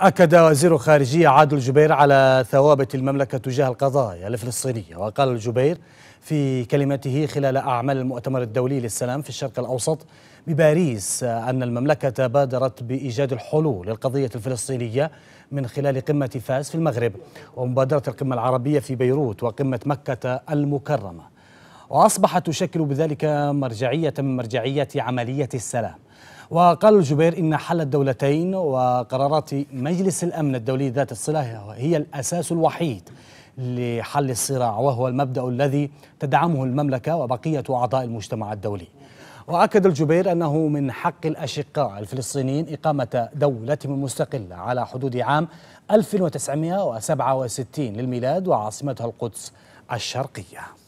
أكد وزير الخارجية عادل الجبير على ثوابت المملكة تجاه القضايا الفلسطينية وقال الجبير في كلمته خلال أعمال المؤتمر الدولي للسلام في الشرق الأوسط بباريس أن المملكة بادرت بإيجاد الحلول للقضية الفلسطينية من خلال قمة فاس في المغرب ومبادرة القمة العربية في بيروت وقمة مكة المكرمة وأصبحت تشكل بذلك مرجعية من مرجعيات عملية السلام وقال الجبير إن حل الدولتين وقرارات مجلس الأمن الدولي ذات الصلة هي الأساس الوحيد لحل الصراع وهو المبدأ الذي تدعمه المملكة وبقية أعضاء المجتمع الدولي وأكد الجبير أنه من حق الأشقاء الفلسطينيين إقامة دولتهم المستقلة على حدود عام 1967 للميلاد وعاصمتها القدس الشرقية